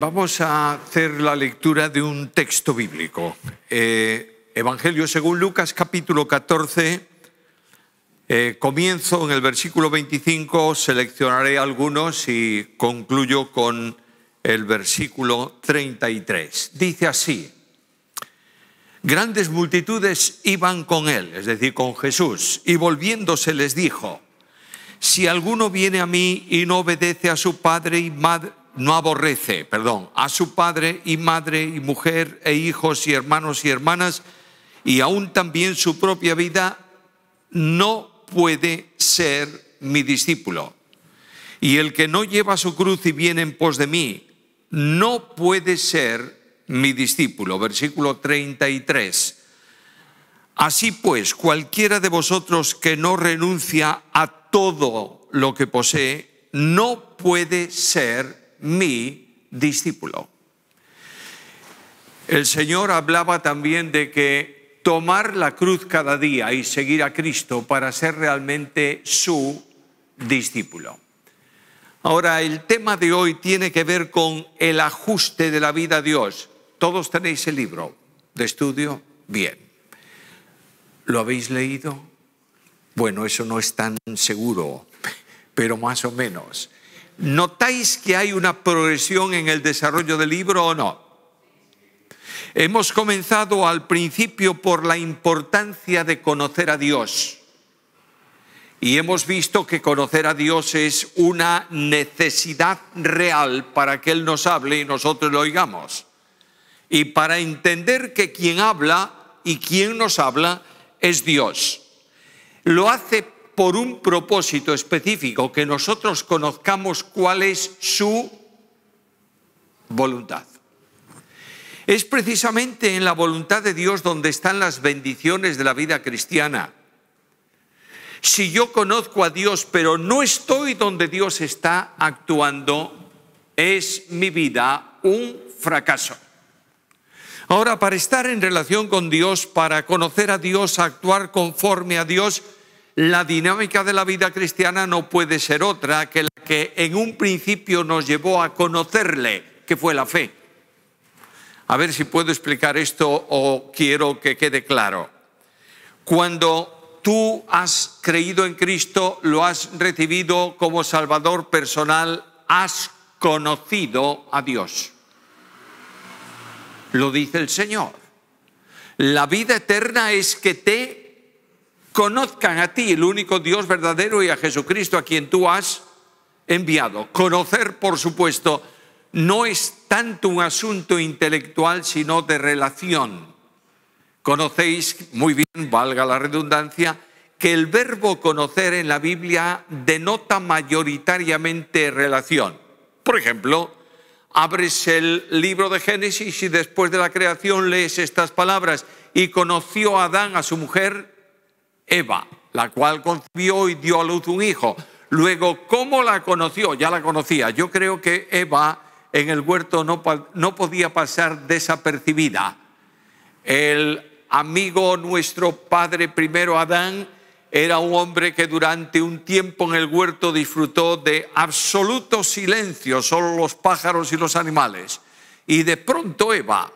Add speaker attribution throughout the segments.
Speaker 1: Vamos a hacer la lectura de un texto bíblico. Eh, Evangelio según Lucas capítulo 14. Eh, comienzo en el versículo 25, seleccionaré algunos y concluyo con el versículo 33. Dice así, grandes multitudes iban con él, es decir, con Jesús, y volviéndose les dijo, si alguno viene a mí y no obedece a su padre y madre, no aborrece, perdón, a su padre y madre y mujer e hijos y hermanos y hermanas, y aún también su propia vida, no puede ser mi discípulo. Y el que no lleva su cruz y viene en pos de mí, no puede ser mi discípulo. Versículo 33. Así pues, cualquiera de vosotros que no renuncia a todo lo que posee, no puede ser mi discípulo. El Señor hablaba también de que tomar la cruz cada día y seguir a Cristo para ser realmente su discípulo. Ahora, el tema de hoy tiene que ver con el ajuste de la vida a Dios. Todos tenéis el libro de estudio, bien. ¿Lo habéis leído? Bueno, eso no es tan seguro, pero más o menos. ¿Notáis que hay una progresión en el desarrollo del libro o no? Hemos comenzado al principio por la importancia de conocer a Dios y hemos visto que conocer a Dios es una necesidad real para que Él nos hable y nosotros lo oigamos. Y para entender que quien habla y quien nos habla es Dios. Lo hace por un propósito específico, que nosotros conozcamos cuál es su voluntad. Es precisamente en la voluntad de Dios donde están las bendiciones de la vida cristiana. Si yo conozco a Dios pero no estoy donde Dios está actuando, es mi vida un fracaso. Ahora, para estar en relación con Dios, para conocer a Dios, actuar conforme a Dios, la dinámica de la vida cristiana no puede ser otra que la que en un principio nos llevó a conocerle, que fue la fe. A ver si puedo explicar esto o quiero que quede claro. Cuando tú has creído en Cristo, lo has recibido como Salvador personal, has conocido a Dios. Lo dice el Señor. La vida eterna es que te conozcan a ti, el único Dios verdadero, y a Jesucristo a quien tú has enviado. Conocer, por supuesto, no es tanto un asunto intelectual, sino de relación. Conocéis muy bien, valga la redundancia, que el verbo conocer en la Biblia denota mayoritariamente relación. Por ejemplo, abres el libro de Génesis y después de la creación lees estas palabras, y conoció a Adán a su mujer Eva, la cual concibió y dio a luz un hijo. Luego, ¿cómo la conoció? Ya la conocía. Yo creo que Eva en el huerto no, podía pasar desapercibida. El amigo nuestro padre primero Adán era un hombre que durante un tiempo en el huerto disfrutó de absoluto silencio, solo los pájaros y los animales. Y de pronto Eva,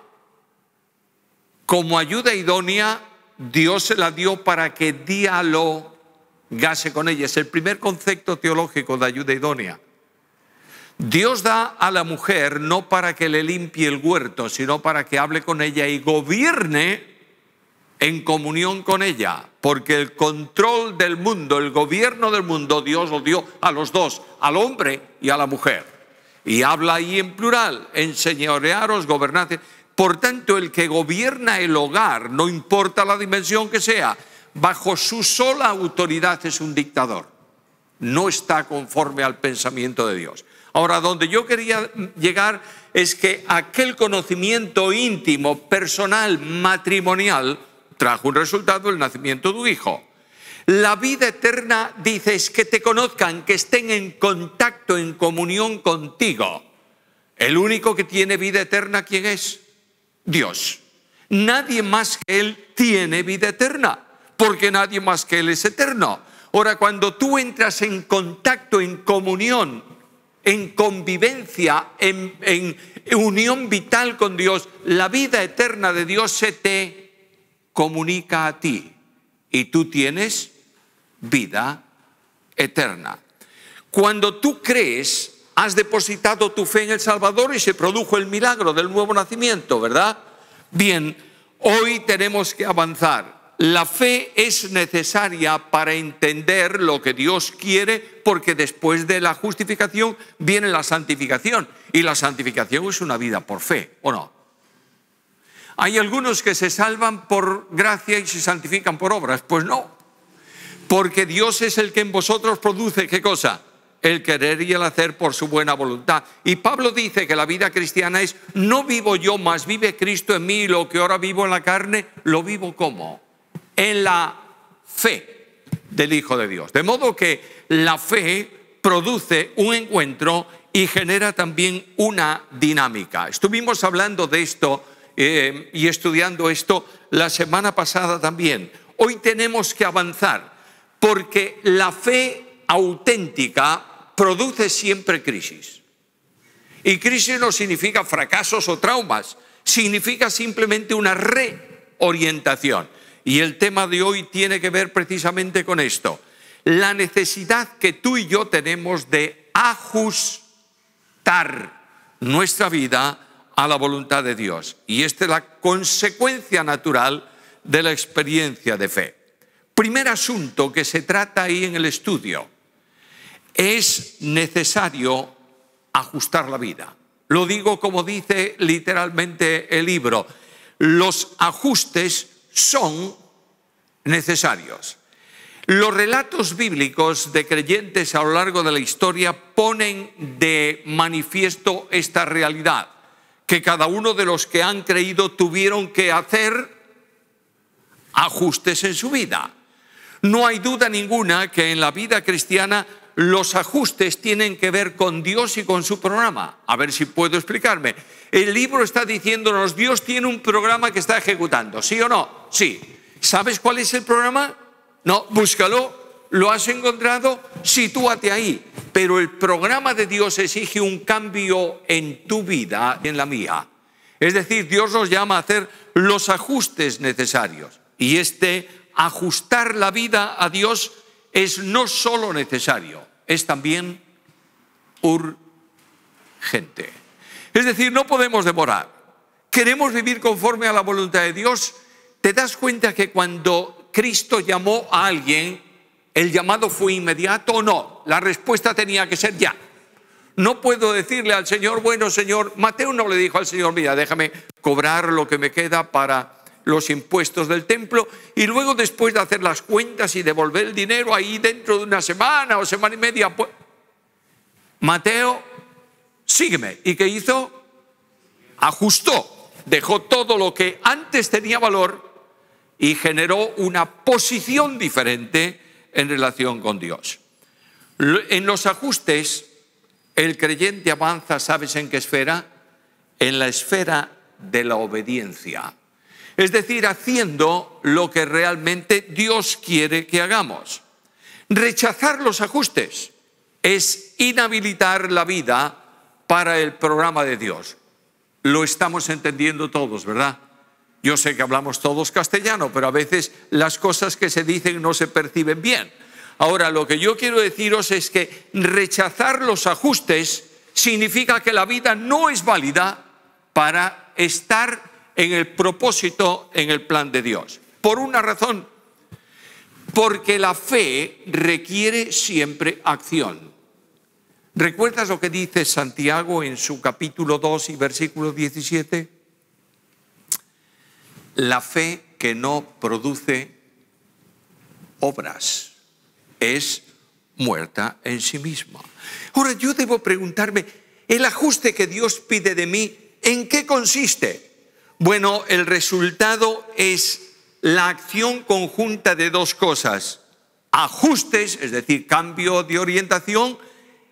Speaker 1: como ayuda idónea, Dios se la dio para que dialogase con ella. Es el primer concepto teológico de ayuda idónea. Dios da a la mujer no para que le limpie el huerto, sino para que hable con ella y gobierne en comunión con ella, porque el control del mundo, el gobierno del mundo, Dios lo dio a los dos, al hombre y a la mujer. Y habla ahí en plural, enseñorearos, gobernad. Por tanto, el que gobierna el hogar, no importa la dimensión que sea, bajo su sola autoridad es un dictador. No está conforme al pensamiento de Dios. Ahora, donde yo quería llegar es que aquel conocimiento íntimo, personal, matrimonial, trajo un resultado, el nacimiento de un hijo. La vida eterna, dices, que te conozcan, que estén en contacto, en comunión contigo. El único que tiene vida eterna, ¿quién es? Dios. Nadie más que Él tiene vida eterna, porque nadie más que Él es eterno. Ahora, cuando tú entras en contacto, en comunión, en convivencia, en, unión vital con Dios, la vida eterna de Dios se te comunica a ti y tú tienes vida eterna. Cuando tú crees has depositado tu fe en el Salvador y se produjo el milagro del nuevo nacimiento, ¿verdad? Bien, hoy tenemos que avanzar. La fe es necesaria para entender lo que Dios quiere porque después de la justificación viene la santificación y la santificación es una vida por fe, ¿o no? Hay algunos que se salvan por gracia y se santifican por obras, pues no, porque Dios es el que en vosotros produce, ¿qué cosa? el querer y el hacer por su buena voluntad. Y Pablo dice que la vida cristiana es, no vivo yo, más, vive Cristo en mí, lo que ahora vivo en la carne, lo vivo como? En la fe del Hijo de Dios. De modo que la fe produce un encuentro y genera también una dinámica. Estuvimos hablando de esto eh, y estudiando esto la semana pasada también. Hoy tenemos que avanzar porque la fe auténtica produce siempre crisis. Y crisis no significa fracasos o traumas, significa simplemente una reorientación. Y el tema de hoy tiene que ver precisamente con esto, la necesidad que tú y yo tenemos de ajustar nuestra vida a la voluntad de Dios. Y esta es la consecuencia natural de la experiencia de fe. Primer asunto que se trata ahí en el estudio, es necesario ajustar la vida. Lo digo como dice literalmente el libro. Los ajustes son necesarios. Los relatos bíblicos de creyentes a lo largo de la historia ponen de manifiesto esta realidad, que cada uno de los que han creído tuvieron que hacer ajustes en su vida. No hay duda ninguna que en la vida cristiana los ajustes tienen que ver con Dios y con su programa. A ver si puedo explicarme. El libro está diciéndonos, Dios tiene un programa que está ejecutando, ¿sí o no? Sí. ¿Sabes cuál es el programa? No, búscalo. ¿Lo has encontrado? Sitúate ahí. Pero el programa de Dios exige un cambio en tu vida y en la mía. Es decir, Dios nos llama a hacer los ajustes necesarios. Y este ajustar la vida a Dios es no solo necesario, es también urgente. Es decir, no podemos demorar. Queremos vivir conforme a la voluntad de Dios. Te das cuenta que cuando Cristo llamó a alguien, el llamado fue inmediato o no. La respuesta tenía que ser ya. No puedo decirle al Señor, bueno Señor, Mateo no le dijo al Señor, mira, déjame cobrar lo que me queda para los impuestos del templo y luego después de hacer las cuentas y devolver el dinero ahí dentro de una semana o semana y media, pues, Mateo, sígueme. ¿Y qué hizo? Ajustó, dejó todo lo que antes tenía valor y generó una posición diferente en relación con Dios. En los ajustes, el creyente avanza, ¿sabes en qué esfera? En la esfera de la obediencia es decir, haciendo lo que realmente Dios quiere que hagamos. Rechazar los ajustes es inhabilitar la vida para el programa de Dios. Lo estamos entendiendo todos, ¿verdad? Yo sé que hablamos todos castellano, pero a veces las cosas que se dicen no se perciben bien. Ahora, lo que yo quiero deciros es que rechazar los ajustes significa que la vida no es válida para estar en el propósito, en el plan de Dios. Por una razón, porque la fe requiere siempre acción. ¿Recuerdas lo que dice Santiago en su capítulo 2 y versículo 17? La fe que no produce obras es muerta en sí misma. Ahora yo debo preguntarme, ¿el ajuste que Dios pide de mí, en qué consiste? Bueno, el resultado es la acción conjunta de dos cosas, ajustes, es decir, cambio de orientación,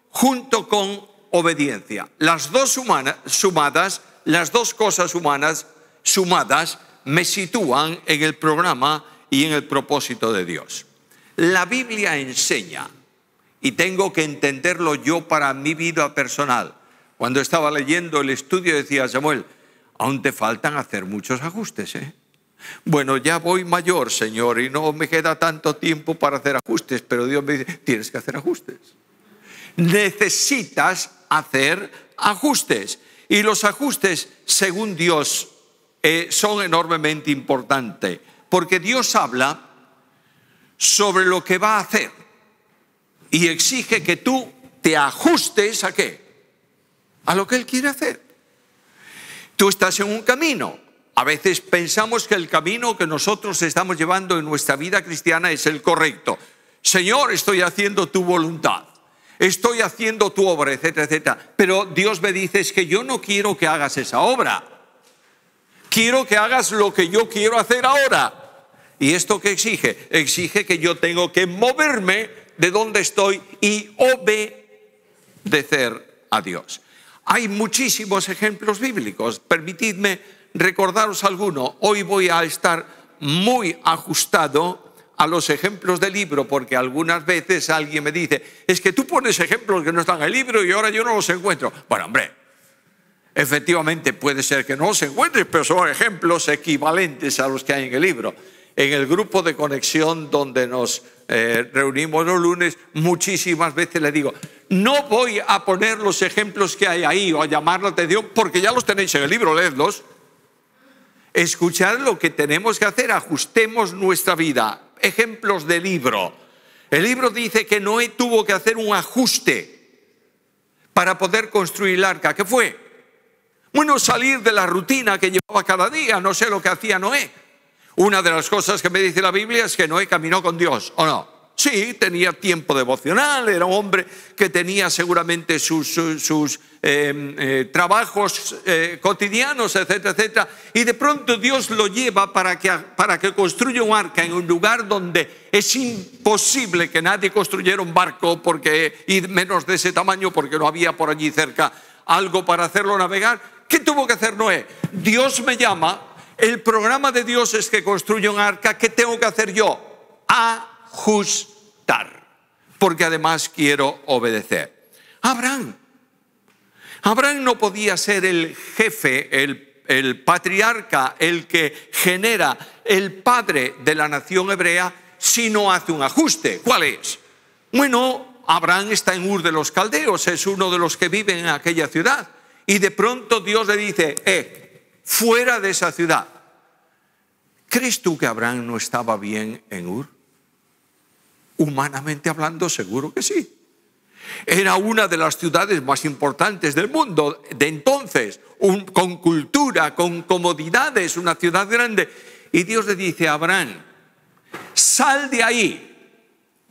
Speaker 1: junto con obediencia. Las dos humanas, sumadas, las dos cosas humanas sumadas me sitúan en el programa y en el propósito de Dios. La Biblia enseña, y tengo que entenderlo yo para mi vida personal. Cuando estaba leyendo el estudio decía Samuel, Aún te faltan hacer muchos ajustes, ¿eh? Bueno, ya voy mayor, Señor, y no me queda tanto tiempo para hacer ajustes, pero Dios me dice, tienes que hacer ajustes. Necesitas hacer ajustes. Y los ajustes, según Dios, eh, son enormemente importantes, porque Dios habla sobre lo que va a hacer y exige que tú te ajustes a qué? A lo que Él quiere hacer. Tú estás en un camino. A veces pensamos que el camino que nosotros estamos llevando en nuestra vida cristiana es el correcto. Señor, estoy haciendo tu voluntad. Estoy haciendo tu obra, etcétera, etcétera. Pero Dios me dice es que yo no quiero que hagas esa obra. Quiero que hagas lo que yo quiero hacer ahora. ¿Y esto qué exige? Exige que yo tengo que moverme de donde estoy y obedecer a Dios. Hay muchísimos ejemplos bíblicos. Permitidme recordaros alguno. Hoy voy a estar muy ajustado a los ejemplos del libro, porque algunas veces alguien me dice, es que tú pones ejemplos que no están en el libro y ahora yo no los encuentro. Bueno, hombre, efectivamente puede ser que no los encuentres, pero son ejemplos equivalentes a los que hay en el libro en el grupo de conexión donde nos eh, reunimos los lunes, muchísimas veces le digo, no voy a poner los ejemplos que hay ahí o a llamar la atención porque ya los tenéis en el libro, leedlos. Escuchar lo que tenemos que hacer, ajustemos nuestra vida. Ejemplos del libro. El libro dice que Noé tuvo que hacer un ajuste para poder construir el arca. ¿Qué fue? Bueno, salir de la rutina que llevaba cada día, no sé lo que hacía Noé, una de las cosas que me dice la Biblia es que Noé caminó con Dios, ¿o no? Sí, tenía tiempo devocional, era un hombre que tenía seguramente sus, em, eh, trabajos eh, cotidianos, etcétera, etcétera. Y de pronto Dios lo lleva para que, para que construya un arca en un lugar donde es imposible que nadie construyera un barco, porque, y menos de ese tamaño, porque no había por allí cerca algo para hacerlo navegar. ¿Qué tuvo que hacer Noé? Dios me llama, el programa de Dios es que construye un arca. ¿Qué tengo que hacer yo? Ajustar. Porque además quiero obedecer. Abraham. Abraham no podía ser el jefe, el, patriarca, el que genera el padre de la nación hebrea si no hace un ajuste. ¿Cuál es? Bueno, Abraham está en Ur de los Caldeos, es uno de los que viven en aquella ciudad. Y de pronto Dios le dice, eh, fuera de esa ciudad. ¿Crees tú que Abraham no estaba bien en Ur? Humanamente hablando, seguro que sí. Era una de las ciudades más importantes del mundo de entonces, con cultura, con comodidades, una ciudad grande. Y Dios le dice a Abraham, sal de ahí.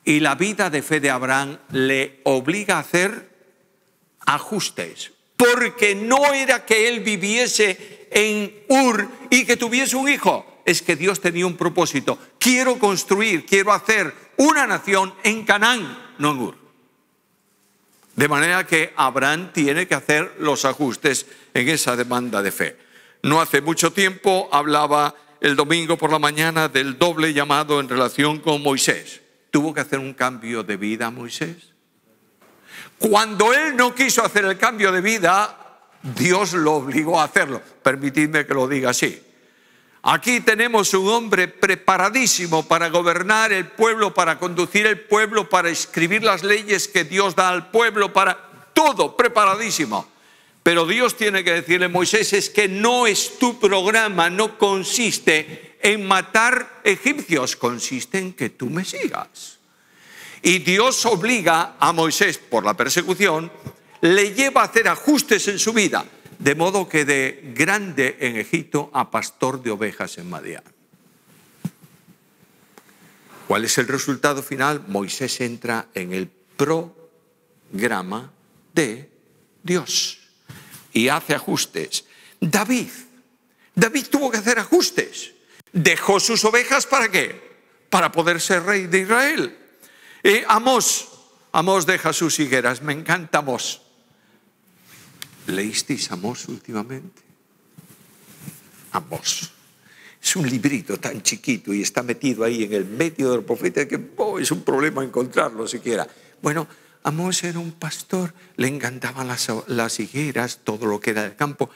Speaker 1: Y la vida de fe de Abraham le obliga a hacer ajustes, porque no era que él viviese en Ur y que tuviese un hijo. Es que Dios tenía un propósito. Quiero construir, quiero hacer una nación en Canaán, no en Ur. De manera que Abraham tiene que hacer los ajustes en esa demanda de fe. No hace mucho tiempo hablaba el domingo por la mañana del doble llamado en relación con Moisés. ¿Tuvo que hacer un cambio de vida Moisés? Cuando él no quiso hacer el cambio de vida, Dios lo obligó a hacerlo. Permitidme que lo diga así. Aquí tenemos un hombre preparadísimo para gobernar el pueblo, para conducir el pueblo, para escribir las leyes que Dios da al pueblo, para todo preparadísimo. Pero Dios tiene que decirle, Moisés, es que no es tu programa, no consiste en matar egipcios, consiste en que tú me sigas. Y Dios obliga a Moisés, por la persecución, le lleva a hacer ajustes en su vida, de modo que de grande en Egipto a pastor de ovejas en Madea. ¿Cuál es el resultado final? Moisés entra en el programa de Dios y hace ajustes. David, David tuvo que hacer ajustes. Dejó sus ovejas para qué? Para poder ser rey de Israel. Y eh, Amos, Amos deja sus higueras, me encanta Amos. ¿Leísteis Amós últimamente? Amós. Es un librito tan chiquito y está metido ahí en el medio del profeta que oh, es un problema encontrarlo siquiera. Bueno, Amós era un pastor, le encantaban las, las higueras, todo lo que era del campo.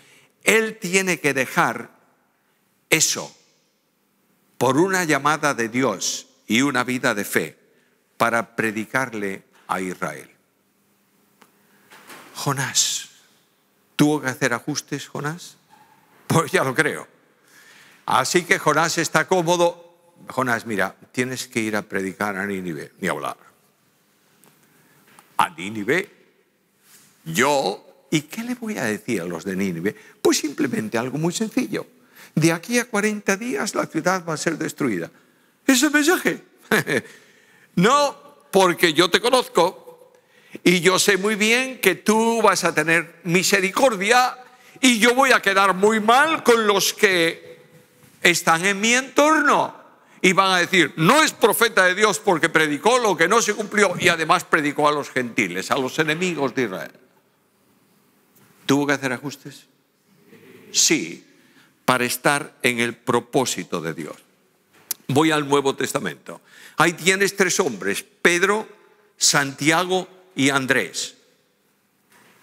Speaker 1: Él tiene que dejar eso por una llamada de Dios y una vida de fe para predicarle a Israel. Jonás ¿Tuvo que hacer ajustes Jonás? Pues ya lo creo. Así que Jonás está cómodo. Jonás, mira, tienes que ir a predicar a Nínive, ni hablar. A Nínive, yo, ¿y qué le voy a decir a los de Nínive? Pues simplemente algo muy sencillo. De aquí a 40 días la ciudad va a ser destruida. Ese mensaje. no, porque yo te conozco, y yo sé muy bien que tú vas a tener misericordia y yo voy a quedar muy mal con los que están en mi entorno. Y van a decir, no es profeta de Dios porque predicó lo que no se cumplió y además predicó a los gentiles, a los enemigos de Israel. ¿Tuvo que hacer ajustes? Sí, para estar en el propósito de Dios. Voy al Nuevo Testamento. Ahí tienes tres hombres, Pedro, Santiago y Andrés,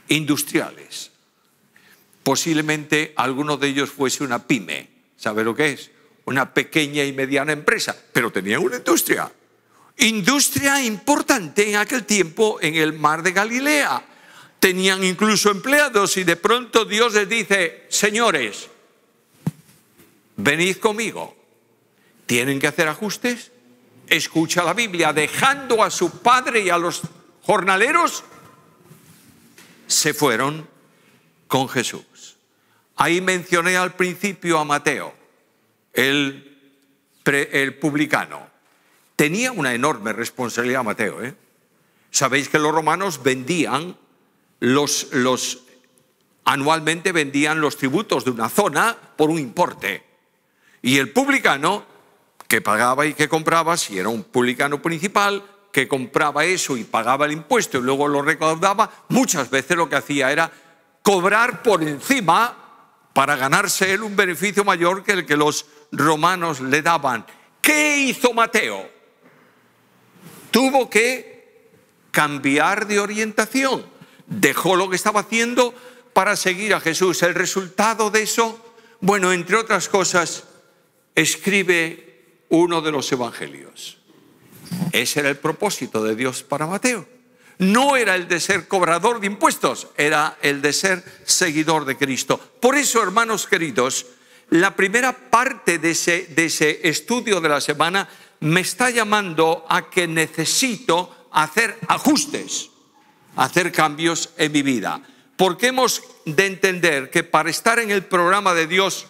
Speaker 1: industriales. Posiblemente alguno de ellos fuese una pyme, ¿sabe lo que es? Una pequeña y mediana empresa, pero tenía una industria. Industria importante en aquel tiempo en el mar de Galilea. Tenían incluso empleados y de pronto Dios les dice, señores, venid conmigo. ¿Tienen que hacer ajustes? Escucha la Biblia, dejando a su padre y a los jornaleros se fueron con Jesús. Ahí mencioné al principio a Mateo, el, publicano. Tenía una enorme responsabilidad Mateo. ¿eh? Sabéis que los romanos vendían los anualmente vendían los tributos de una zona por un importe. Y el publicano que pagaba y que compraba, si era un publicano principal, que compraba eso y pagaba el impuesto y luego lo recaudaba, muchas veces lo que hacía era cobrar por encima para ganarse él un beneficio mayor que el que los romanos le daban. ¿Qué hizo Mateo? Tuvo que cambiar de orientación. Dejó lo que estaba haciendo para seguir a Jesús. El resultado de eso, bueno, entre otras cosas, escribe uno de los evangelios. Ese era el propósito de Dios para Mateo. No era el de ser cobrador de impuestos, era el de ser seguidor de Cristo. Por eso, hermanos queridos, la primera parte de ese, de ese estudio de la semana me está llamando a que necesito hacer ajustes, hacer cambios en mi vida. Porque hemos de entender que para estar en el programa de Dios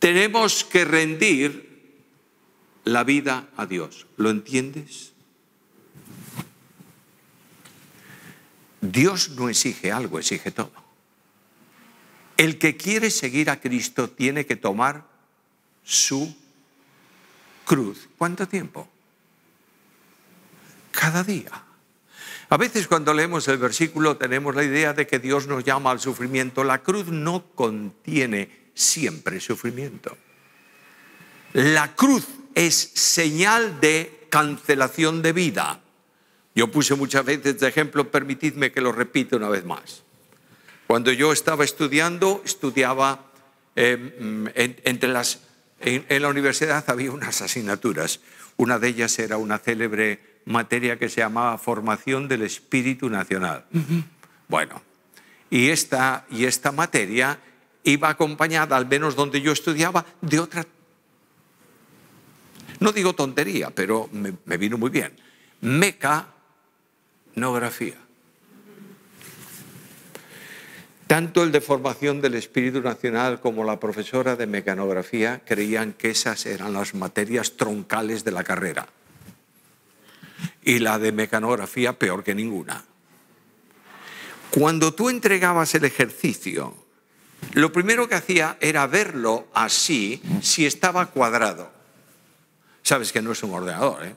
Speaker 1: tenemos que rendir la vida a Dios. ¿Lo entiendes? Dios no exige algo, exige todo. El que quiere seguir a Cristo tiene que tomar su cruz. ¿Cuánto tiempo? Cada día. A veces cuando leemos el versículo tenemos la idea de que Dios nos llama al sufrimiento. La cruz no contiene siempre sufrimiento. La cruz es señal de cancelación de vida. Yo puse muchas veces de ejemplo, permitidme que lo repita una vez más. Cuando yo estaba estudiando, estudiaba em, en, entre las, en, la universidad había unas asignaturas. Una de ellas era una célebre materia que se llamaba Formación del Espíritu Nacional. Bueno, y esta, y esta materia iba acompañada, al menos donde yo estudiaba, de otra no digo tontería, pero me, vino muy bien. Mecanografía. Tanto el de formación del espíritu nacional como la profesora de mecanografía creían que esas eran las materias troncales de la carrera. Y la de mecanografía peor que ninguna. Cuando tú entregabas el ejercicio, lo primero que hacía era verlo así si estaba cuadrado sabes que no es un ordenador, ¿eh?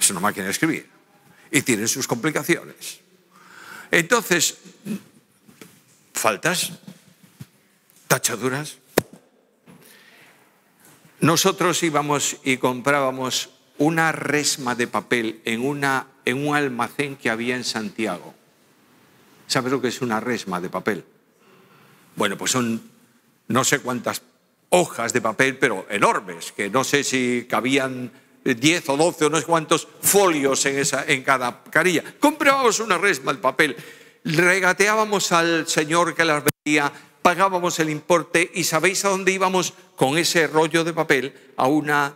Speaker 1: es una máquina de escribir y tiene sus complicaciones. Entonces, faltas, tachaduras. Nosotros íbamos y comprábamos una resma de papel en, una, en un almacén que había en Santiago. ¿Sabes lo que es una resma de papel? Bueno, pues son no sé cuántas hojas de papel, pero enormes, que no sé si cabían 10 o 12 o no sé cuántos folios en, cada carilla. Comprábamos una resma de papel, regateábamos al señor que las vendía, pagábamos el importe y sabéis a dónde íbamos con ese rollo de papel a una,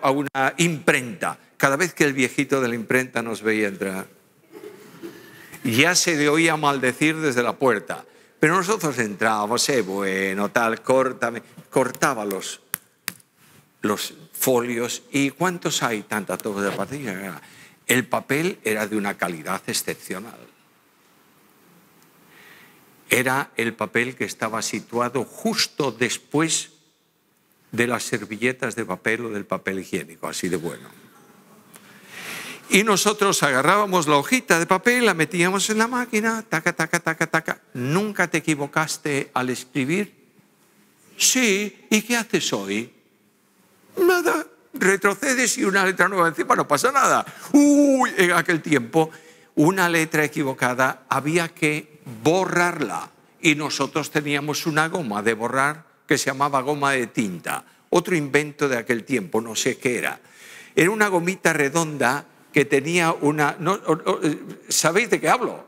Speaker 1: a una imprenta. Cada vez que el viejito de la imprenta nos veía entrar, ya se le oía maldecir desde la puerta. Pero nosotros entrábamos, eh, bueno, tal, córtame, cortaba los, folios y ¿cuántos hay? Tantas, todos de partida. El papel era de una calidad excepcional. Era el papel que estaba situado justo después de las servilletas de papel o del papel higiénico, así de bueno. Y nosotros agarrábamos la hojita de papel, la metíamos en la máquina, taca, taca, taca, taca. ¿Nunca te equivocaste al escribir? Sí, ¿y qué haces hoy? Nada, retrocedes y una letra nueva encima, no pasa nada. Uy, en aquel tiempo una letra equivocada había que borrarla y nosotros teníamos una goma de borrar que se llamaba goma de tinta, otro invento de aquel tiempo, no sé qué era. Era una gomita redonda que tenía una... Eh, ¿Sabéis de qué hablo?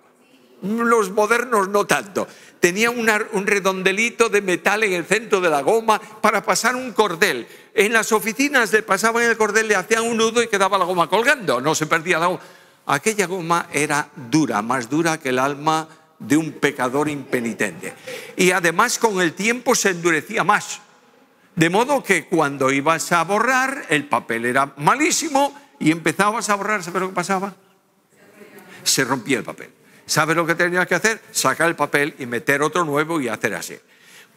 Speaker 1: Los modernos no tanto. Tenía un redondelito de metal en el centro de la goma para pasar un cordel. En las oficinas le pasaban el cordel, le hacían un nudo y quedaba la goma colgando. No se perdía la goma. Aquella goma era dura, más dura que el alma de un pecador impenitente. Y además con el tiempo se endurecía más. De modo que cuando ibas a borrar, el papel era malísimo y empezabas a borrar, ¿sabes lo que pasaba? Se rompía el papel. ¿Sabes lo que tenías que hacer? Sacar el papel y meter otro nuevo y hacer así.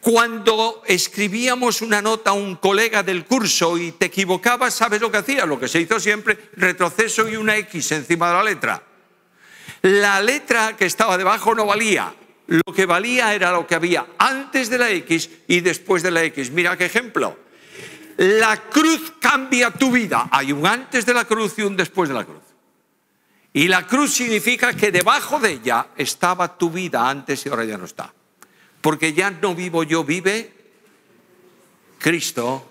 Speaker 1: Cuando escribíamos una nota a un colega del curso y te equivocabas, ¿sabes lo que hacía? Lo que se hizo siempre, retroceso y una X encima de la letra. La letra que estaba debajo no valía. Lo que valía era lo que había antes de la X y después de la X. Mira qué ejemplo la cruz cambia tu vida. Hay un antes de la cruz y un después de la cruz. Y la cruz significa que debajo de ella estaba tu vida antes y ahora ya no está. Porque ya no vivo yo, vive Cristo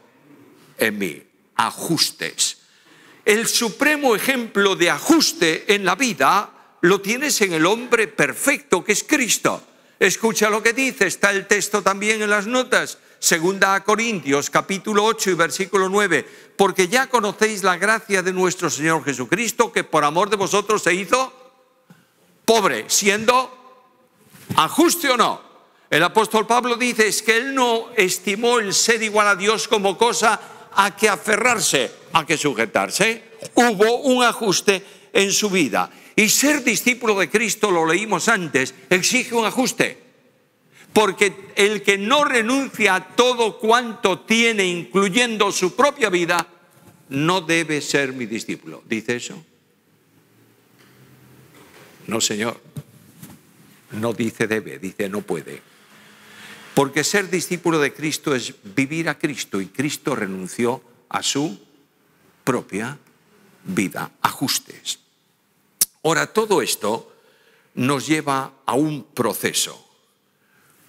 Speaker 1: en mí. Ajustes. El supremo ejemplo de ajuste en la vida lo tienes en el hombre perfecto que es Cristo. Escucha lo que dice, está el texto también en las notas. Segunda a Corintios, capítulo 8 y versículo 9, porque ya conocéis la gracia de nuestro Señor Jesucristo, que por amor de vosotros se hizo pobre, siendo ajuste o no. El apóstol Pablo dice es que él no estimó el ser igual a Dios como cosa a que aferrarse, a que sujetarse. Hubo un ajuste en su vida. Y ser discípulo de Cristo, lo leímos antes, exige un ajuste. Porque el que no renuncia a todo cuanto tiene, incluyendo su propia vida, no debe ser mi discípulo. ¿Dice eso? No, Señor. No dice debe, dice no puede. Porque ser discípulo de Cristo es vivir a Cristo y Cristo renunció a su propia vida. Ajustes. Ahora, todo esto nos lleva a un proceso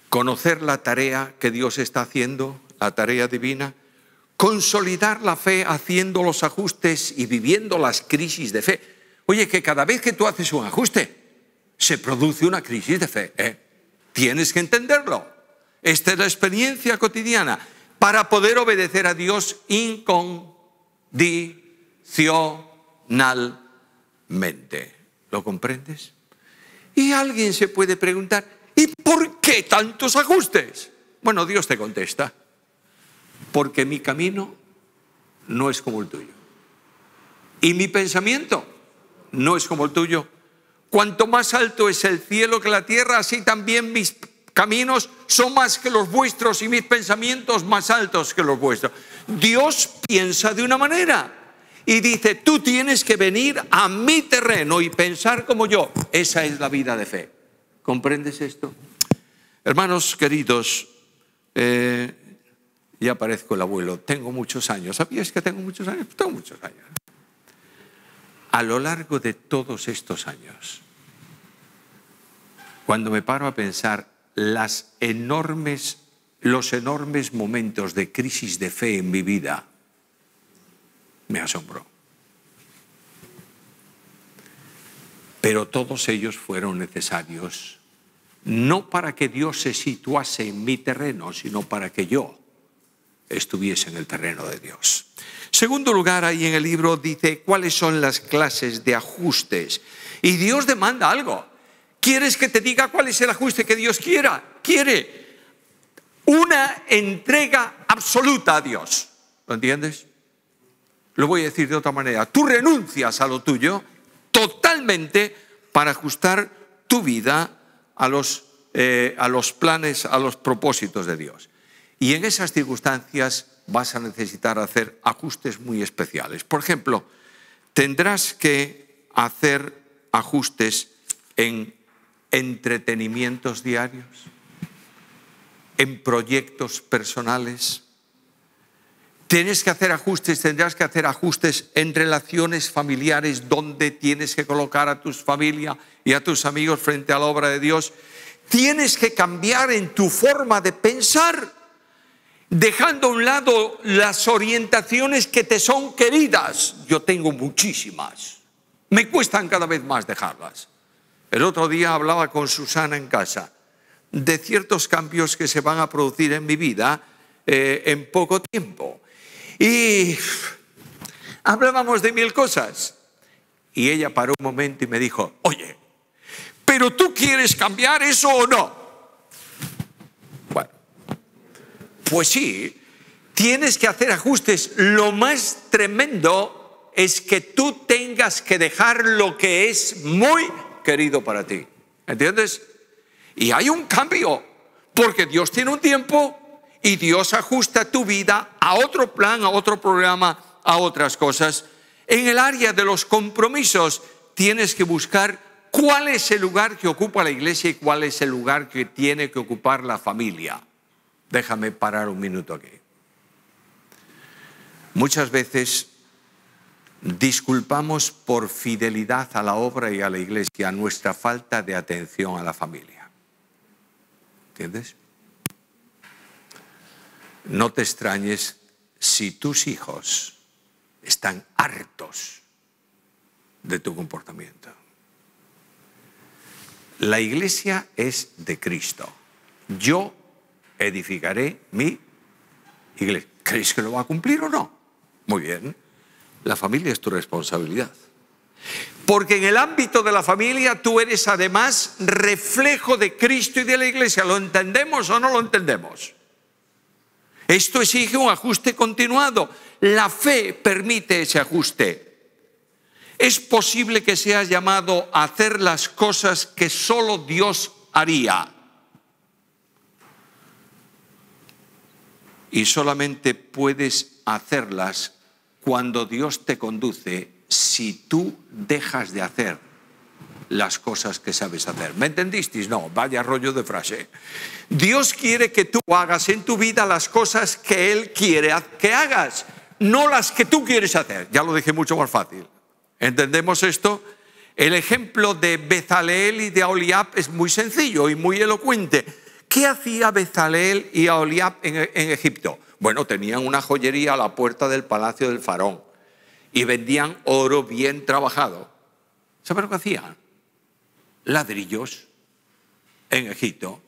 Speaker 1: conocer la tarea que Dios está haciendo, la tarea divina, consolidar la fe haciendo los ajustes y viviendo las crisis de fe. Oye, que cada vez que tú haces un ajuste, se produce una crisis de fe. ¿eh? Tienes que entenderlo. Esta es la experiencia cotidiana para poder obedecer a Dios incondicionalmente. ¿Lo comprendes? Y alguien se puede preguntar, ¿Y por qué tantos ajustes? Bueno, Dios te contesta, porque mi camino no es como el tuyo. Y mi pensamiento no es como el tuyo. Cuanto más alto es el cielo que la tierra, así también mis caminos son más que los vuestros y mis pensamientos más altos que los vuestros. Dios piensa de una manera y dice, tú tienes que venir a mi terreno y pensar como yo. Esa es la vida de fe. ¿Comprendes esto? Hermanos queridos, eh, ya parezco el abuelo, tengo muchos años. ¿Sabías que tengo muchos años? Tengo muchos años. A lo largo de todos estos años, cuando me paro a pensar los enormes momentos de crisis de fe en mi vida, me asombró. Pero todos ellos fueron necesarios no para que Dios se situase en mi terreno, sino para que yo estuviese en el terreno de Dios. Segundo lugar, ahí en el libro dice cuáles son las clases de ajustes. Y Dios demanda algo. ¿Quieres que te diga cuál es el ajuste que Dios quiera? Quiere una entrega absoluta a Dios. ¿Lo entiendes? Lo voy a decir de otra manera. Tú renuncias a lo tuyo totalmente para ajustar tu vida eh, a los, planes, a los propósitos de Dios. Y en esas circunstancias vas a necesitar hacer ajustes muy especiales. Por ejemplo, tendrás que hacer ajustes en entretenimientos diarios, en proyectos personales, Tienes que hacer ajustes, tendrás que hacer ajustes en relaciones familiares, donde tienes que colocar a tus familia y a tus amigos frente a la obra de Dios. Tienes que cambiar en tu forma de pensar, dejando a un lado las orientaciones que te son queridas. Yo tengo muchísimas. Me cuestan cada vez más dejarlas. El otro día hablaba con Susana en casa de ciertos cambios que se van a producir en mi vida eh, en poco tiempo y hablábamos de mil cosas. Y ella paró un momento y me dijo, oye, pero tú quieres cambiar eso o no. Bueno, pues sí, tienes que hacer ajustes. Lo más tremendo es que tú tengas que dejar lo que es muy querido para ti. ¿Entiendes? Y hay un cambio, porque Dios tiene un tiempo y Dios ajusta tu vida a otro plan, a otro programa, a otras cosas. En el área de los compromisos tienes que buscar cuál es el lugar que ocupa la iglesia y cuál es el lugar que tiene que ocupar la familia. Déjame parar un minuto aquí. Muchas veces disculpamos por fidelidad a la obra y a la iglesia nuestra falta de atención a la familia. ¿Entiendes? No te extrañes si tus hijos están hartos de tu comportamiento. La iglesia es de Cristo. Yo edificaré mi iglesia. ¿Crees que lo va a cumplir o no? Muy bien. La familia es tu responsabilidad. Porque en el ámbito de la familia tú eres además reflejo de Cristo y de la iglesia. ¿Lo entendemos o no lo entendemos? Esto exige un ajuste continuado. La fe permite ese ajuste. Es posible que seas llamado a hacer las cosas que solo Dios haría. Y solamente puedes hacerlas cuando Dios te conduce si tú dejas de hacer las cosas que sabes hacer. ¿Me entendisteis? No, vaya rollo de frase. Dios quiere que tú hagas en tu vida las cosas que Él quiere que hagas, no las que tú quieres hacer. Ya lo dije mucho más fácil. ¿Entendemos esto? El ejemplo de Bezaleel y de Aholiab es muy sencillo y muy elocuente. ¿Qué hacía Bezaleel y Aholiab e- en, Egipto? Bueno, tenían una joyería a la puerta del palacio del faraón y vendían oro bien trabajado. ¿Sabes lo que hacían? ladrillos en Egipto,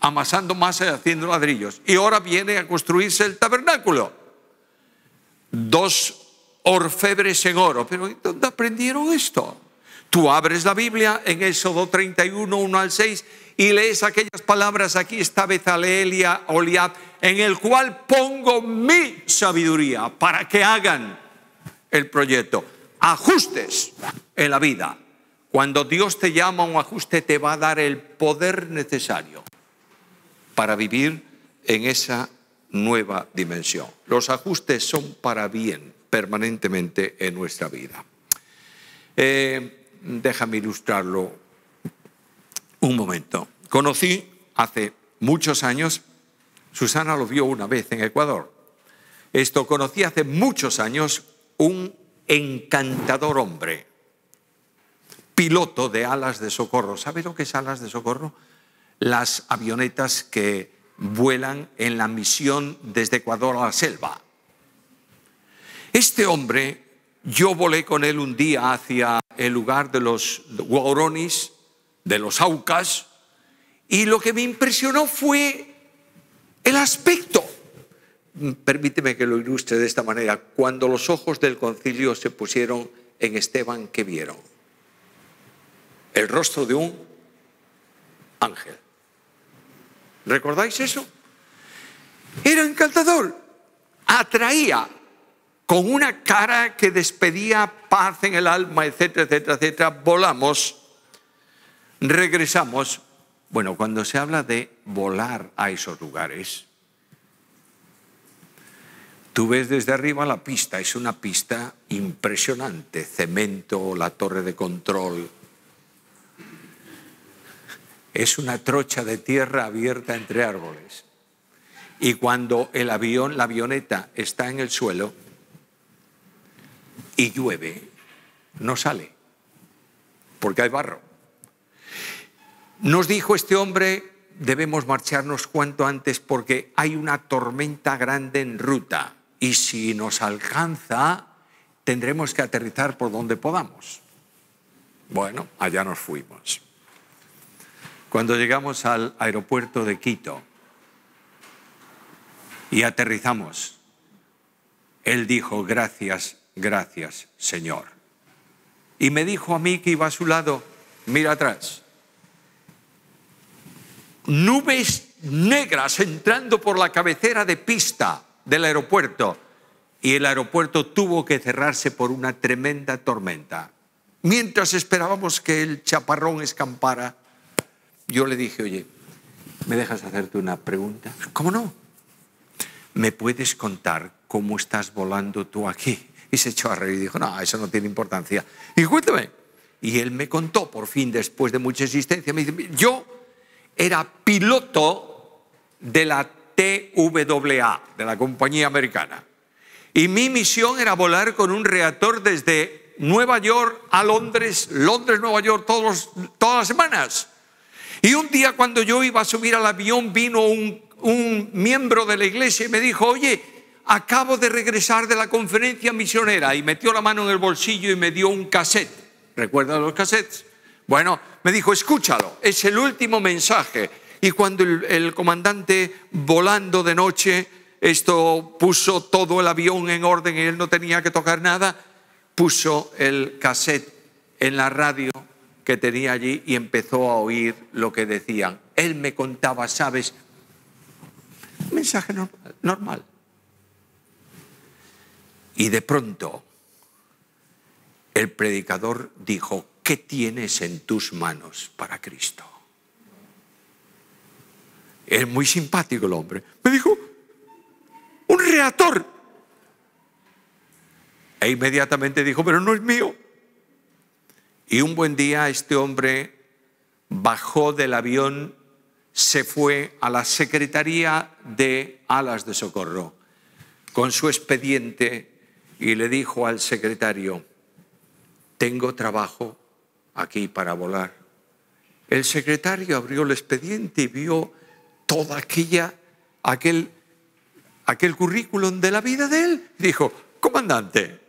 Speaker 1: amasando masa y haciendo ladrillos. Y ahora viene a construirse el tabernáculo. Dos orfebres en oro. Pero ¿dónde aprendieron esto? Tú abres la Biblia en Éxodo 31, 1 al 6 y lees aquellas palabras, aquí está Leelia, Oliad, en el cual pongo mi sabiduría para que hagan el proyecto. Ajustes en la vida, cuando Dios te llama a un ajuste, te va a dar el poder necesario para vivir en esa nueva dimensión. Los ajustes son para bien permanentemente en nuestra vida. Eh, déjame ilustrarlo un momento. Conocí hace muchos años, Susana lo vio una vez en Ecuador. Esto conocí hace muchos años un encantador hombre, piloto de alas de socorro. ¿Sabe lo que es alas de socorro? Las avionetas que vuelan en la misión desde Ecuador a la selva. Este hombre, yo volé con él un día hacia el lugar de los guauronis, de los aucas, y lo que me impresionó fue el aspecto. Permíteme que lo ilustre de esta manera. Cuando los ojos del concilio se pusieron en Esteban, ¿qué vieron? el rostro de un ángel. ¿Recordáis eso? Era encantador, atraía con una cara que despedía paz en el alma, etcétera, etcétera, etcétera. Volamos, regresamos. Bueno, cuando se habla de volar a esos lugares, Tú ves desde arriba la pista, es una pista impresionante, cemento, la torre de control, es una trocha de tierra abierta entre árboles. Y cuando el avión, la avioneta está en el suelo y llueve, no sale, porque hay barro. Nos dijo este hombre, debemos marcharnos cuanto antes porque hay una tormenta grande en ruta y si nos alcanza, tendremos que aterrizar por donde podamos. Bueno, allá nos fuimos. Cuando llegamos al aeropuerto de Quito y aterrizamos, él dijo, gracias, gracias, Señor. Y me dijo a mí que iba a su lado, mira atrás, nubes negras entrando por la cabecera de pista del aeropuerto y el aeropuerto tuvo que cerrarse por una tremenda tormenta. Mientras esperábamos que el chaparrón escampara, yo le dije, oye, ¿me dejas hacerte una pregunta? ¿Cómo no? ¿Me puedes contar cómo estás volando tú aquí? Y se echó a reír y dijo, no, eso no tiene importancia. Y cuéntame. Y él me contó, por fin, después de mucha existencia. me dice, yo era piloto de la TWA, de la compañía americana. Y mi misión era volar con un reactor desde Nueva York a Londres, Londres, Nueva York, todos, todas las semanas. Y un día cuando yo iba a subir al avión vino un, miembro de la iglesia y me dijo, oye, acabo de regresar de la conferencia misionera y metió la mano en el bolsillo y me dio un cassette. ¿Recuerda los cassettes? Bueno, me dijo, escúchalo, es el último mensaje. Y cuando el, el comandante volando de noche, esto puso todo el avión en orden y él no tenía que tocar nada, puso el cassette en la radio que tenía allí y empezó a oír lo que decían. Él me contaba, ¿sabes? mensaje normal. Y de pronto el predicador dijo, ¿qué tienes en tus manos para Cristo? Es muy simpático el hombre. Me dijo, un reator. E inmediatamente dijo, pero no es mío. Y un buen día este hombre bajó del avión, se fue a la Secretaría de Alas de Socorro con su expediente y le dijo al secretario, tengo trabajo aquí para volar. El secretario abrió el expediente y vio toda aquella, aquel, aquel currículum de la vida de él. Y dijo, comandante,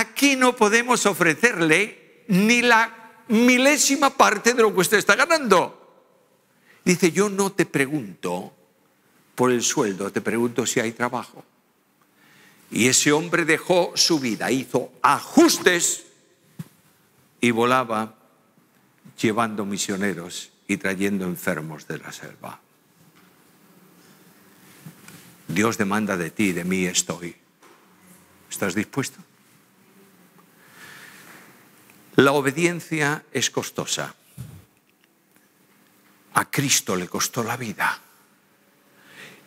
Speaker 1: aquí no podemos ofrecerle ni la milésima parte de lo que usted está ganando. Dice, yo no te pregunto por el sueldo, te pregunto si hay trabajo. Y ese hombre dejó su vida, hizo ajustes y volaba llevando misioneros y trayendo enfermos de la selva. Dios demanda de ti, de mí estoy. ¿Estás dispuesto? La obediencia es costosa. A Cristo le costó la vida.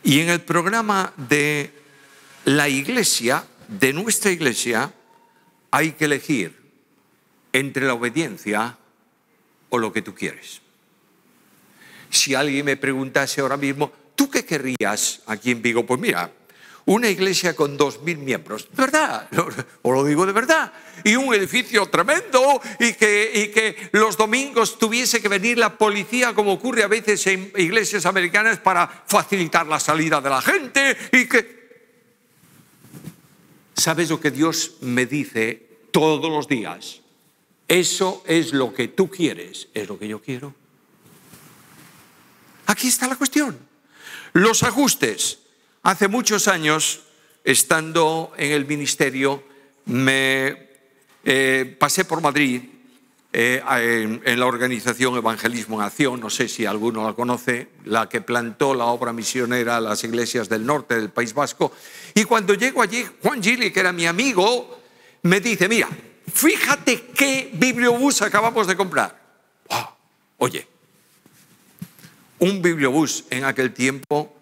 Speaker 1: Y en el programa de la iglesia, de nuestra iglesia, hay que elegir entre la obediencia o lo que tú quieres. Si alguien me preguntase ahora mismo, ¿tú qué querrías aquí en Vigo? Pues mira, una iglesia con dos mil miembros, de verdad, os lo digo de verdad, y un edificio tremendo y que, y que los domingos tuviese que venir la policía, como ocurre a veces en iglesias americanas, para facilitar la salida de la gente y que... ¿Sabes lo que Dios me dice todos los días? Eso es lo que tú quieres, es lo que yo quiero. Aquí está la cuestión. Los ajustes Hace muchos años, estando en el ministerio, me eh, pasé por Madrid eh, en, la organización Evangelismo en Acción, no sé si alguno la conoce, la que plantó la obra misionera a las iglesias del norte del País Vasco. Y cuando llego allí, Juan Gili, que era mi amigo, me dice, mira, fíjate qué bibliobús acabamos de comprar. oye, un bibliobús en aquel tiempo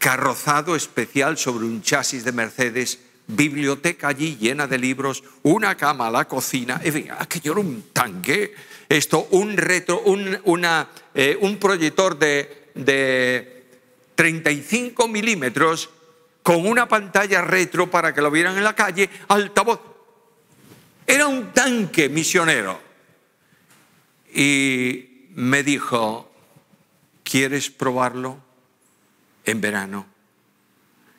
Speaker 1: carrozado especial sobre un chasis de Mercedes, biblioteca allí llena de libros, una cama a la cocina, en ah, que aquello era un tanque, esto, un retro, un, eh, un proyector de, de 35 milímetros con una pantalla retro para que lo vieran en la calle, altavoz. Era un tanque misionero. Y me dijo, ¿quieres probarlo? en verano.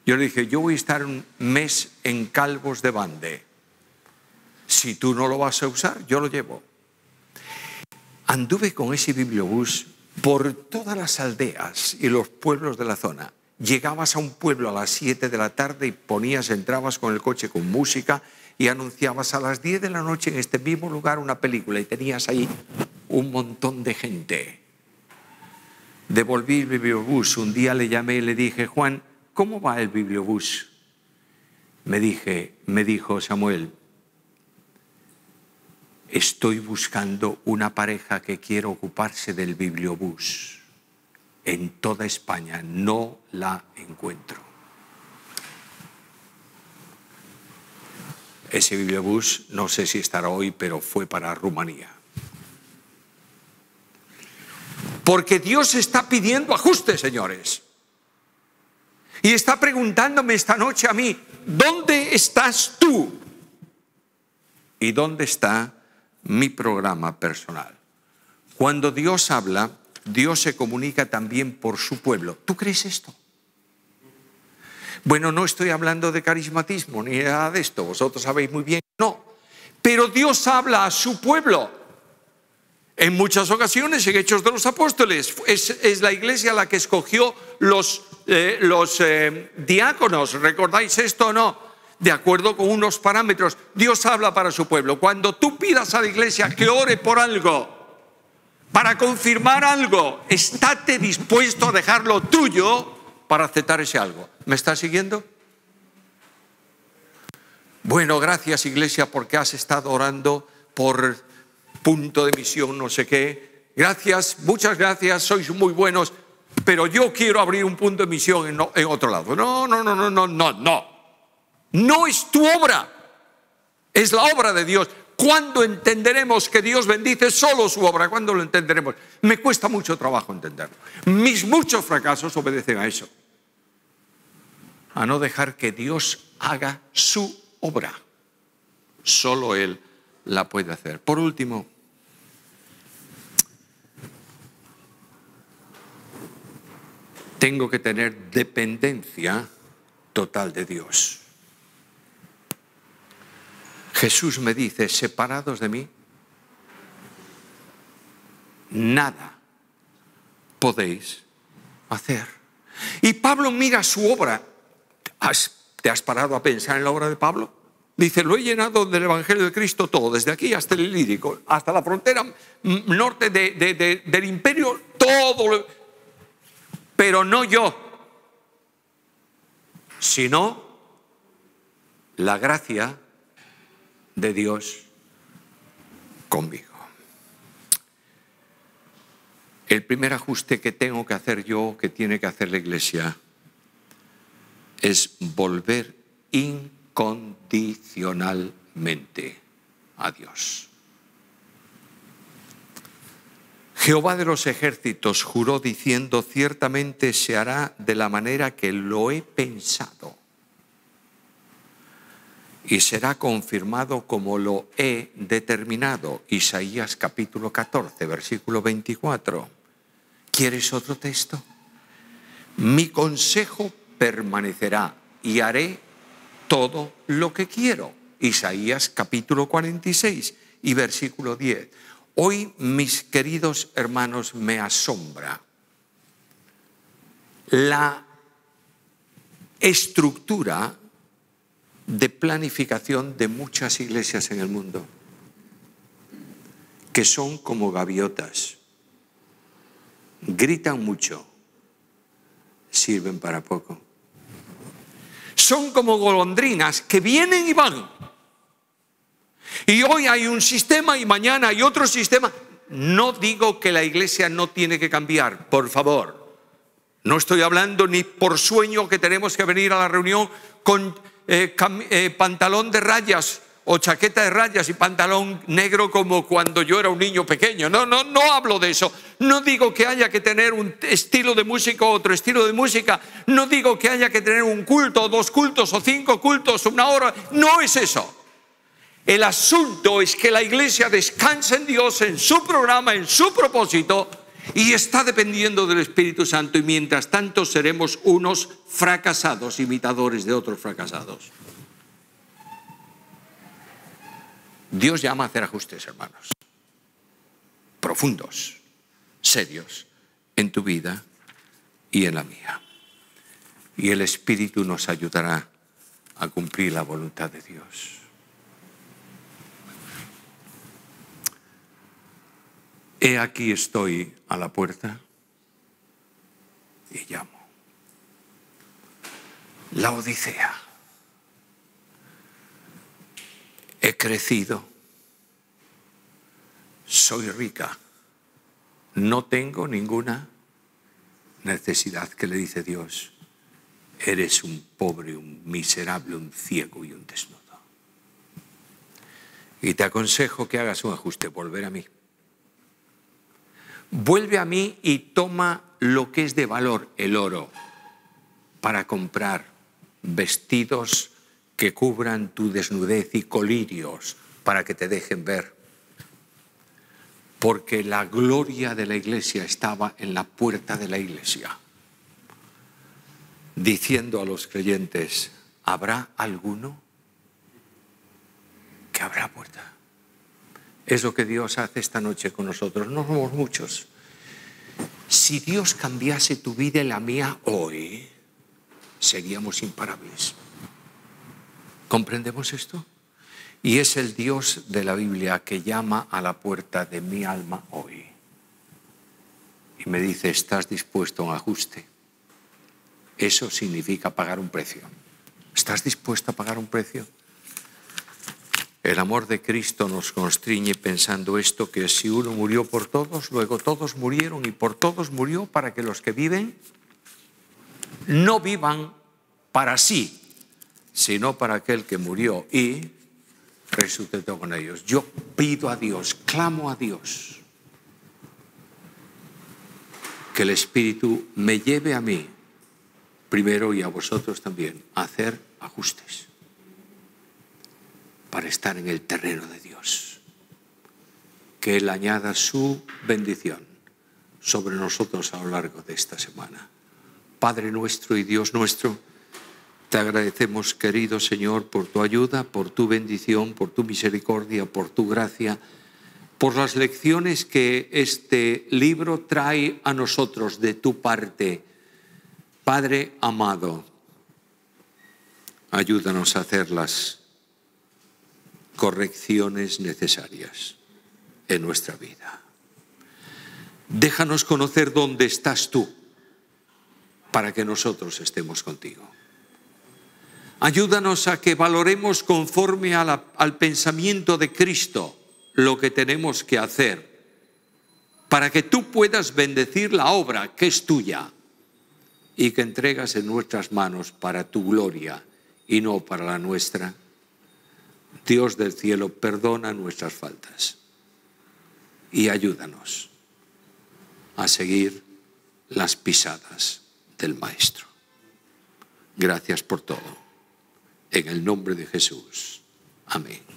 Speaker 1: Yo le dije, yo voy a estar un mes en Calvos de Bande. Si tú no lo vas a usar, yo lo llevo. Anduve con ese bibliobús por todas las aldeas y los pueblos de la zona. Llegabas a un pueblo a las 7 de la tarde y ponías, entrabas con el coche con música y anunciabas a las 10 de la noche en este mismo lugar una película y tenías ahí un montón de gente devolví el bibliobús. Un día le llamé y le dije, Juan, ¿cómo va el bibliobús? Me, dije, me dijo Samuel, estoy buscando una pareja que quiera ocuparse del bibliobús. En toda España no la encuentro. Ese bibliobús no sé si estará hoy, pero fue para Rumanía. Porque Dios está pidiendo ajustes, señores. Y está preguntándome esta noche a mí, ¿dónde estás tú? ¿Y dónde está mi programa personal? Cuando Dios habla, Dios se comunica también por su pueblo. ¿Tú crees esto? Bueno, no estoy hablando de carismatismo ni nada de esto, vosotros sabéis muy bien, no. Pero Dios habla a su pueblo en muchas ocasiones, en Hechos de los Apóstoles, es, la iglesia la que escogió los, eh, eh, diáconos. ¿Recordáis esto o no? De acuerdo con unos parámetros. Dios habla para su pueblo. Cuando tú pidas a la iglesia que ore por algo, para confirmar algo, estate dispuesto a dejarlo tuyo para aceptar ese algo. ¿Me estás siguiendo? Bueno, gracias iglesia porque has estado orando por punto de misión, no sé qué. Gracias, muchas gracias, sois muy buenos, pero yo quiero abrir un punto de misión en, otro lado. No, no, no, no, no, no, no. No es tu obra, es la obra de Dios. ¿Cuándo entenderemos que Dios bendice solo su obra? ¿Cuándo lo entenderemos? Me cuesta mucho trabajo entenderlo. Mis muchos fracasos obedecen a eso. A no dejar que Dios haga su obra. Solo Él la puede hacer. Por último, tengo que tener dependencia total de Dios. Jesús me dice, separados de mí, nada podéis hacer. Y Pablo mira su obra. ¿Te has parado a pensar en la obra de Pablo? Dice, lo he llenado del Evangelio de Cristo todo, desde aquí hasta el lírico, hasta la frontera norte del imperio, todo lo pero no yo, sino la gracia de Dios conmigo. El primer ajuste que tengo que hacer yo, que tiene que hacer la iglesia, es volver incondicionalmente a Dios. Jehová de los ejércitos juró diciendo, ciertamente se hará de la manera que lo he pensado. Y será confirmado como lo he determinado. Isaías capítulo 14, versículo 24. ¿Quieres otro texto? Mi consejo permanecerá y haré todo lo que quiero. Isaías capítulo 46 y versículo 10 Hoy, mis queridos hermanos, me asombra la estructura de planificación de muchas iglesias en el mundo, que son como gaviotas, gritan mucho, sirven para poco. Son como golondrinas que vienen y van y hoy hay un sistema y mañana hay otro sistema. No digo que la iglesia no tiene que cambiar, por favor. No estoy hablando ni por sueño que tenemos que venir a la reunión con eh, eh, pantalón de rayas o chaqueta de rayas y pantalón negro como cuando yo era un niño pequeño. No, no, no hablo de eso. No digo que haya que tener un estilo de música o otro estilo de música. No digo que haya que tener un culto, dos cultos o cinco cultos, una hora. No es eso. El asunto es que la iglesia descansa en Dios, en su programa, en su propósito, y está dependiendo del Espíritu Santo y mientras tanto seremos unos fracasados, imitadores de otros fracasados. Dios llama a hacer ajustes, hermanos, profundos, serios, en tu vida y en la mía. Y el Espíritu nos ayudará a cumplir la voluntad de Dios. He aquí estoy a la puerta y llamo. La Odisea. He crecido. Soy rica. No tengo ninguna necesidad que le dice Dios. Eres un pobre, un miserable, un ciego y un desnudo. Y te aconsejo que hagas un ajuste, volver a mí vuelve a mí y toma lo que es de valor, el oro, para comprar vestidos que cubran tu desnudez y colirios para que te dejen ver. Porque la gloria de la iglesia estaba en la puerta de la iglesia, diciendo a los creyentes, ¿habrá alguno que abra puerta? Es lo que Dios hace esta noche con nosotros. No somos muchos. Si Dios cambiase tu vida y la mía hoy, seguíamos imparables. ¿Comprendemos esto? Y es el Dios de la Biblia que llama a la puerta de mi alma hoy. Y me dice, ¿estás dispuesto a un ajuste? Eso significa pagar un precio. ¿Estás dispuesto a pagar un precio? El amor de Cristo nos constriñe pensando esto, que si uno murió por todos, luego todos murieron y por todos murió para que los que viven no vivan para sí, sino para aquel que murió y resucitó con ellos. Yo pido a Dios, clamo a Dios, que el Espíritu me lleve a mí, primero y a vosotros también, a hacer ajustes para estar en el terreno de Dios. Que Él añada su bendición sobre nosotros a lo largo de esta semana. Padre nuestro y Dios nuestro, te agradecemos, querido Señor, por tu ayuda, por tu bendición, por tu misericordia, por tu gracia, por las lecciones que este libro trae a nosotros de tu parte. Padre amado, ayúdanos a hacerlas correcciones necesarias en nuestra vida. Déjanos conocer dónde estás tú para que nosotros estemos contigo. Ayúdanos a que valoremos conforme al pensamiento de Cristo lo que tenemos que hacer para que tú puedas bendecir la obra que es tuya y que entregas en nuestras manos para tu gloria y no para la nuestra. Dios del cielo, perdona nuestras faltas y ayúdanos a seguir las pisadas del Maestro. Gracias por todo. En el nombre de Jesús. Amén.